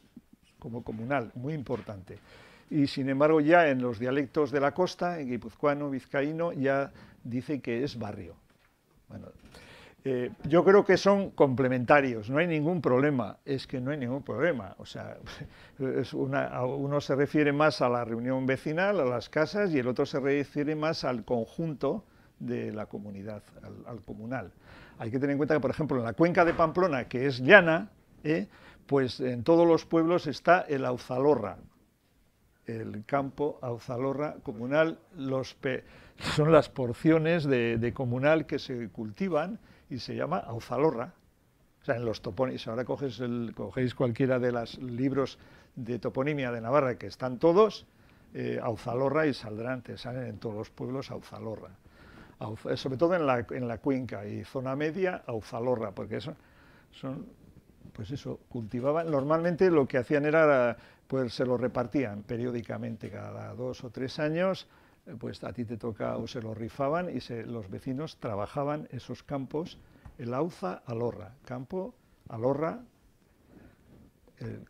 como comunal, muy importante. Y sin embargo ya en los dialectos de la costa, en guipuzcoano, vizcaíno, ya dice que es barrio. Bueno, eh, yo creo que son complementarios, no hay ningún problema, es que no hay ningún problema. O sea, *laughs* uno se refiere más a la reunión vecinal, a las casas, y el otro se refiere más al conjunto de la comunidad, al, comunal. Hay que tener en cuenta que, por ejemplo, en la cuenca de Pamplona, que es llana, eh, pues en todos los pueblos está el auzalorra, el campo auzalorra comunal, son las porciones de comunal que se cultivan y se llama Auzalorra. O sea, en los topónimos, ahora cogéis cualquiera de los libros de toponimia de Navarra, que están todos, eh, Auzalorra y saldrán, te salen en todos los pueblos Auzalorra. Eh, sobre todo en la, en la cuenca y zona media, Auzalorra, porque eso, son, pues eso, cultivaban, normalmente lo que hacían era, pues se lo repartían periódicamente cada dos o tres años eh, pues a ti te toca o se lo rifaban y se, los vecinos trabajaban esos campos, el Auza Alorra, campo Alorra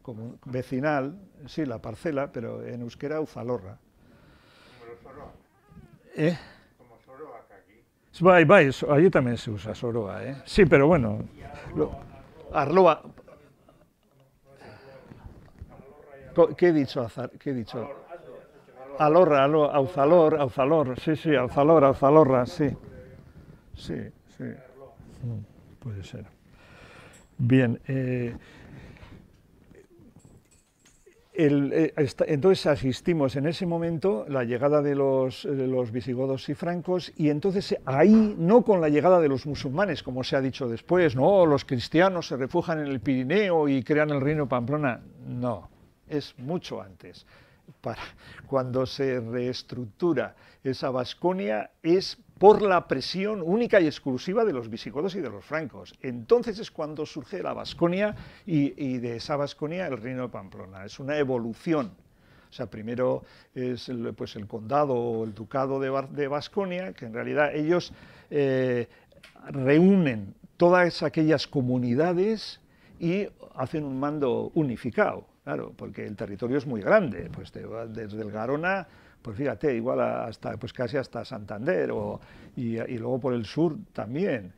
como vecinal, sí, la parcela, pero en euskera Auza Como ¿Eh? Como soroa Bye, allí también se usa soroa, ¿eh? Sí, pero bueno. Arloa, arloa. ¿Qué he dicho? Azar? ¿Qué he dicho? Alorra, Alzalor, Auzalor, Auzalor, sí, sí, Auzalor, Auzalorra, sí. Sí, sí. Mm, puede ser. Bien. Eh, eh, entonces asistimos en ese momento la llegada de los, los, visigodos y francos y entonces ahí no con la llegada de los musulmanes, como se ha dicho después, no, los cristianos se refugian en el Pirineo y crean el reino Pamplona, no, es mucho antes para cuando se reestructura esa Vasconia es por la presión única y exclusiva de los visigodos y de los francos. Entonces es cuando surge la Vasconia y, de esa Vasconia el reino de Pamplona. Es una evolución. O sea, primero es el, pues, condado o el ducado de Vasconia, que en realidad ellos eh, reúnen todas aquellas comunidades y hacen un mando unificado claro, porque el territorio es muy grande, pues desde el Garona, pues fíjate, igual hasta, pues casi hasta Santander y, luego por el sur también.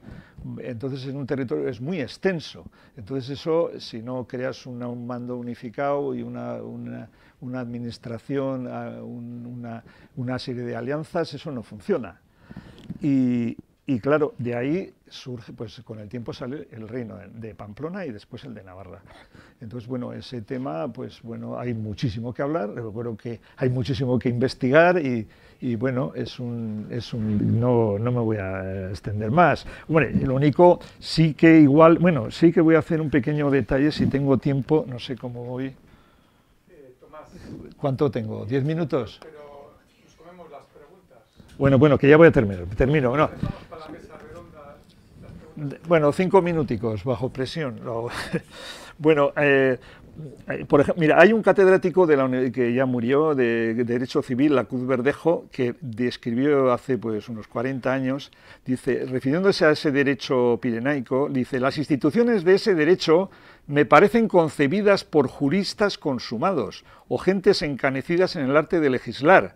Entonces es un territorio es muy extenso. Entonces eso, si no creas un mando unificado y una, administración, ah, una, una serie de alianzas, eso no funciona. Y, y claro, de ahí surge, pues con el tiempo sale el reino de Pamplona y después el de Navarra. Entonces, bueno, ese tema, pues bueno, hay muchísimo que hablar, recuerdo que hay muchísimo que investigar y, bueno, es un, es un no, no, me voy a extender más. Bueno, lo único, sí que igual, bueno, sí que voy a hacer un pequeño detalle si tengo tiempo, no sé cómo voy. Eh, ¿Cuánto tengo? ¿Diez minutos? Bueno, bueno, que ya voy a terminar. Termino, Bueno, cinco minutos, bajo presión. *laughs* Bueno, eh, por ejemplo, mira, hay un catedrático de la que ya murió de, Derecho Civil, la Cruz Verdejo, que describió hace pues, unos 40 años, dice, refiriéndose a ese derecho pirenaico, dice, las instituciones de ese derecho me parecen concebidas por juristas consumados o gentes encanecidas en el arte de legislar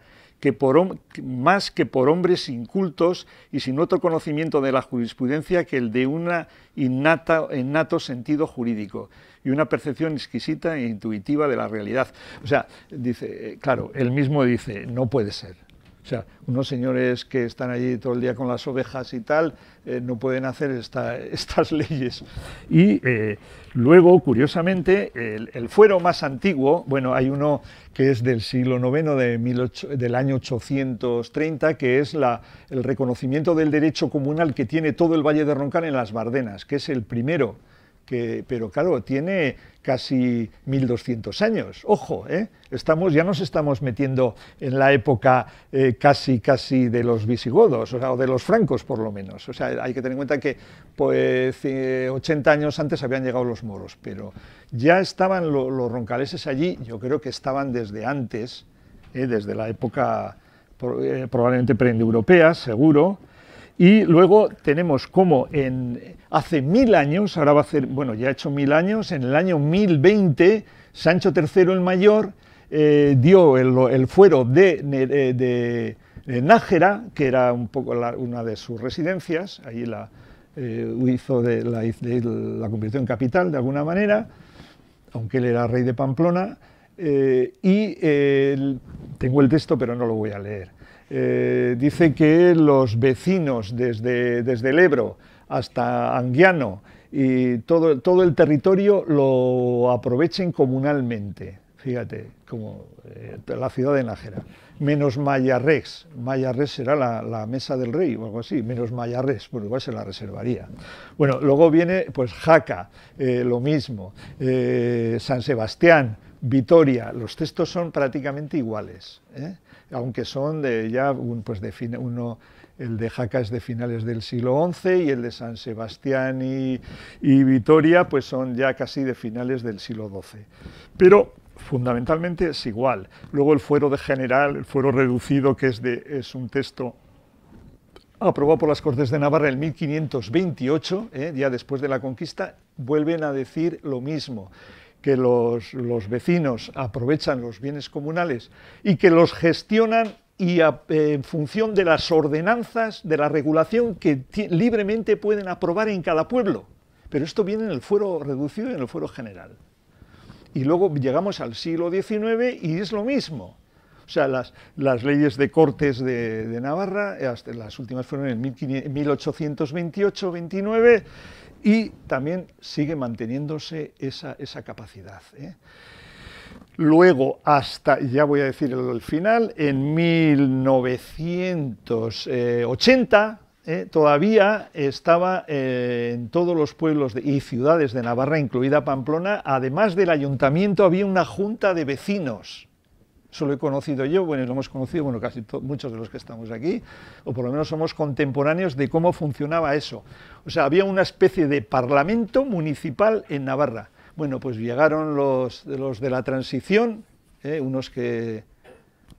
más que por hombres incultos y sin otro conocimiento de la jurisprudencia que el de un innato sentido jurídico y una percepción exquisita e intuitiva de la realidad. O sea, dice, eh, claro, él mismo dice, no puede ser. O sea, unos señores que están allí todo el día con las ovejas y tal, eh, no pueden hacer *laughs* estas leyes. Y eh, luego, curiosamente, el, fuero más antiguo, bueno, hay uno que es del siglo IX, del año 830, que es el reconocimiento del derecho comunal que tiene todo el Valle de Roncal en las Bardenas, que es el primero pero claro, tiene casi 1200 años. Ojo, ¿eh? estamos, ya nos estamos metiendo en la época eh, casi, casi de los visigodos, o, sea, de los francos por lo menos. O sea, hay que tener en cuenta que pues, 80 eh, años antes habían llegado los moros, pero ya estaban los roncaleses allí, yo creo que estaban desde antes, desde la época probablemente pre seguro, y luego tenemos como en, hace mil años, ahora va a hacer, bueno, ya ha hecho mil años, en el año 1020, Sancho III el Mayor eh, dio el, fuero eh, de, Nájera, que era un poco una de sus residencias, ahí la, eh, hizo de la, la convirtió en capital de alguna manera, aunque él era rey de Pamplona, y tengo el texto pero no lo voy a leer. Eh, dice que los vecinos desde, desde el Ebro hasta Anguiano y todo, el territorio lo aprovechen comunalmente. Fíjate, como eh, la ciudad de Nájera. Menos Mayarres. Mayarres será la, mesa del rey o algo así. Menos Mayarres, pues igual se la reservaría. Bueno, luego viene pues Jaca, eh, lo mismo. San Sebastián, Vitoria. Los textos son prácticamente iguales aunque son de ya, pues uno, el de Jaca es de finales del siglo XI y el de San Sebastián y, Vitoria, pues son ya casi de finales del siglo XII. Pero fundamentalmente es igual. Luego el fuero de general, el fuero reducido, que es, de, es un texto aprobado por las Cortes de Navarra en 1528, ¿eh? ya después de la conquista, vuelven a decir lo mismo que los, vecinos aprovechan los bienes comunales y que los gestionan y en función de las ordenanzas, de la regulación que libremente pueden aprobar en cada pueblo. Pero esto viene en el fuero reducido y en el fuero general. Y luego llegamos al siglo XIX y es lo mismo. O sea, las, las leyes de cortes de, Navarra, eh, las últimas fueron en 1828-29, y también sigue manteniéndose esa, capacidad. ¿eh? Luego, hasta, ya voy a decir el final, en 1980 ¿eh? todavía estaba eh, en todos los pueblos y ciudades de Navarra, incluida Pamplona, además del ayuntamiento había una junta de vecinos solo he conocido yo, bueno, lo hemos conocido, bueno, casi muchos de los que estamos aquí, o por lo menos somos contemporáneos de cómo funcionaba eso. O sea, había una especie de parlamento municipal en Navarra. Bueno, pues llegaron los, de la transición, eh, unos que,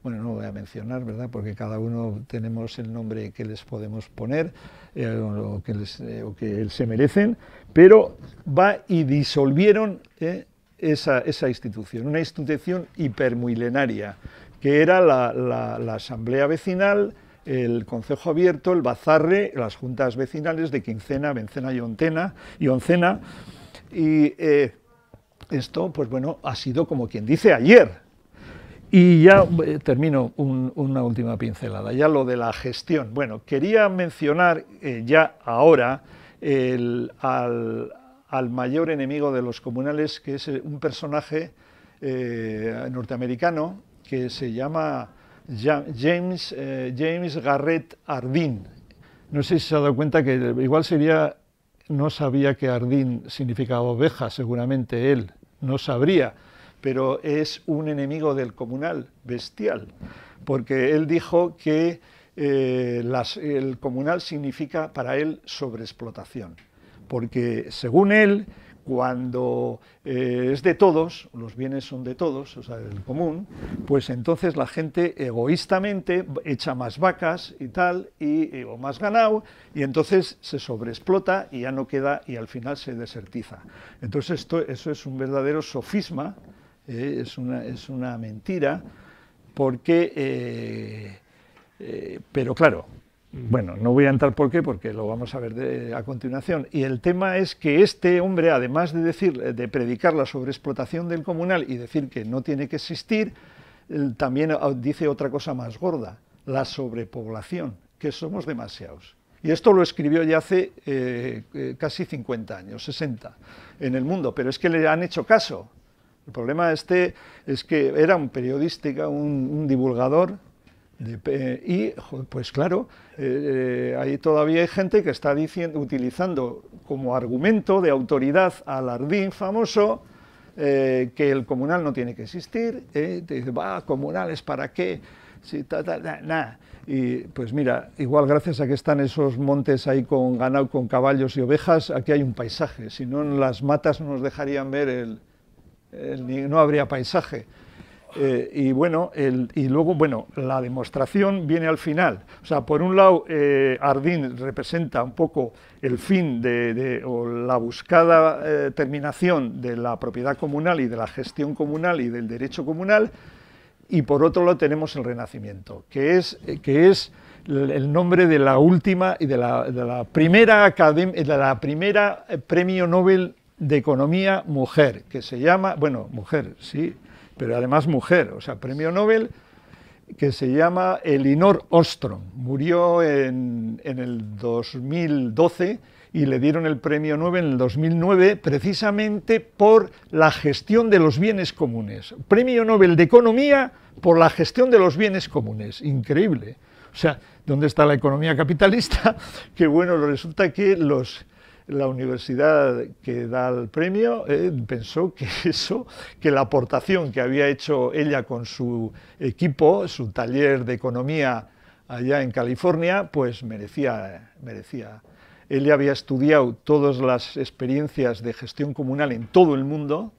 bueno, no voy a mencionar, ¿verdad?, porque cada uno tenemos el nombre que les podemos poner eh, que eh, o, que se merecen, pero va y disolvieron esa, institución, una institución hipermilenaria, que era la, asamblea vecinal, el Consejo Abierto, el Bazarre, las juntas vecinales de Quincena, Vencena y Oncena. Y eh, esto, pues bueno, ha sido como quien dice ayer. Y ya eh, termino una última pincelada, ya lo de la gestión. Bueno, quería mencionar eh, ya ahora al, al mayor enemigo de los comunales, que es eh, un personaje eh, norteamericano que se llama James, eh, James Garrett Ardín. No sé si se ha dado cuenta que igual sería, no sabía que Ardín significaba oveja, seguramente él no sabría, pero es un enemigo del comunal, bestial, porque él dijo que el comunal significa para él sobreexplotación porque según él, cuando eh, es de todos, los bienes son de todos, o sea, del común, pues entonces la gente egoístamente echa más vacas y tal, y, eh, o más ganado, y entonces se sobreexplota y ya no queda, y al final se desertiza. Entonces eso es un verdadero sofisma, eh, es, una, mentira, porque... pero claro, Mm. Bueno, no voy a entrar por qué, porque lo vamos a ver a continuación. Y el tema es que este hombre, además de decir, de predicar la sobreexplotación del comunal y decir que no tiene que existir, también ah, dice otra cosa más gorda, la sobrepoblación, que somos demasiados. Y esto lo escribió ya hace eh, eh, casi 50 años, 60, en el mundo, pero es que le han hecho caso. El problema este es que era un periodista, un divulgador, y pues claro, eh, eh, ahí todavía hay gente que está diciendo, utilizando como argumento de autoridad al ardín famoso eh, que el comunal no tiene que existir. Te dice, va, comunales, ¿para qué? Y pues mira, igual gracias a que están esos montes ahí con ganado, con caballos y ovejas, aquí hay un paisaje. Si no, en las matas no nos dejarían ver el no habría paisaje. Eh, y bueno, y luego, bueno, la demostración viene al final. O sea, por un lado, eh, Ardín representa un poco el fin de, o la buscada eh, terminación de la propiedad comunal y de la gestión comunal y del derecho comunal, y por otro lado tenemos el Renacimiento, que es, que es el nombre de la última y de la, primera academia, de la primera premio Nobel de Economía mujer, que se llama, bueno, mujer, sí, pero además mujer, o sea, premio Nobel que se llama Elinor Ostrom. Murió en, el 2012 y le dieron el premio Nobel en el 2009 precisamente por la gestión de los bienes comunes. Premio Nobel de Economía por la gestión de los bienes comunes. Increíble. O sea, ¿dónde está la economía capitalista? *laughs* Que bueno, resulta que los la universidad que da el premio eh, pensó que *laughs* eso, que la aportación que había hecho ella con su equipo, su taller de economía allá en California, pues merecía, merecía. Él había estudiado todas las experiencias de gestión comunal en todo el mundo,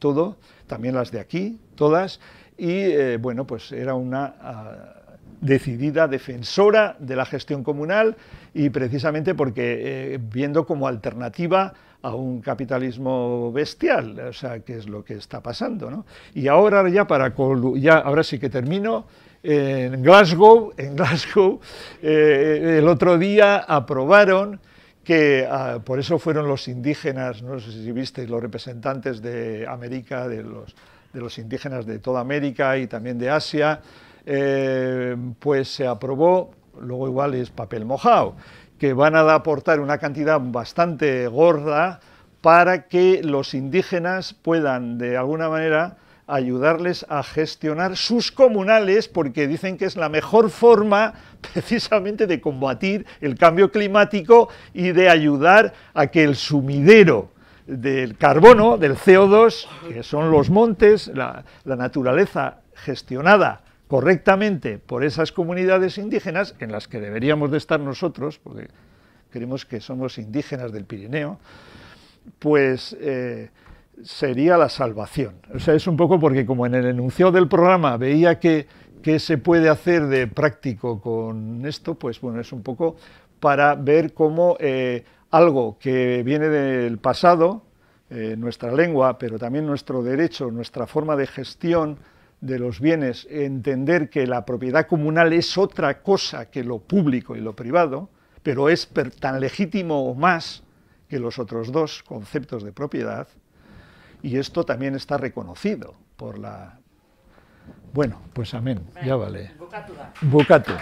todo, también las de aquí, todas, y eh, bueno, pues era una ah, decidida defensora de la gestión comunal y precisamente porque eh, viendo como alternativa a un capitalismo bestial, o sea, que es lo que está pasando. Y ahora ya para ya ahora sí que termino. en Glasgow, en *laughs* Glasgow, eh, el otro día aprobaron que ah, por eso fueron los indígenas, no sé si visteis, los representantes de América, de los, de los indígenas de toda América y también de Asia, eh, pues se aprobó, luego igual es papel mojado, que van a aportar una cantidad bastante gorda para que los indígenas puedan de alguna manera ayudarles a gestionar sus comunales porque dicen que es la mejor forma *laughs* precisamente de combatir el cambio climático y de ayudar a que el sumidero del carbono, del CO2, que son los montes, la naturaleza gestionada correctamente por esas comunidades indígenas, en las que deberíamos de estar nosotros, porque creemos que somos indígenas del Pirineo, pues eh, sería la salvación. O sea, es un poco porque como en el enunciado del programa veía que, que se puede hacer de práctico con esto, pues bueno, es un poco para ver cómo eh, algo que viene del pasado, eh, nuestra lengua, pero también nuestro derecho, nuestra forma de gestión, de los bienes, entender que la propiedad comunal es otra cosa que lo público y lo privado, pero es tan legítimo o más que los otros dos conceptos de propiedad, y esto también está reconocido por la... Bueno, pues amén, ya vale. bucato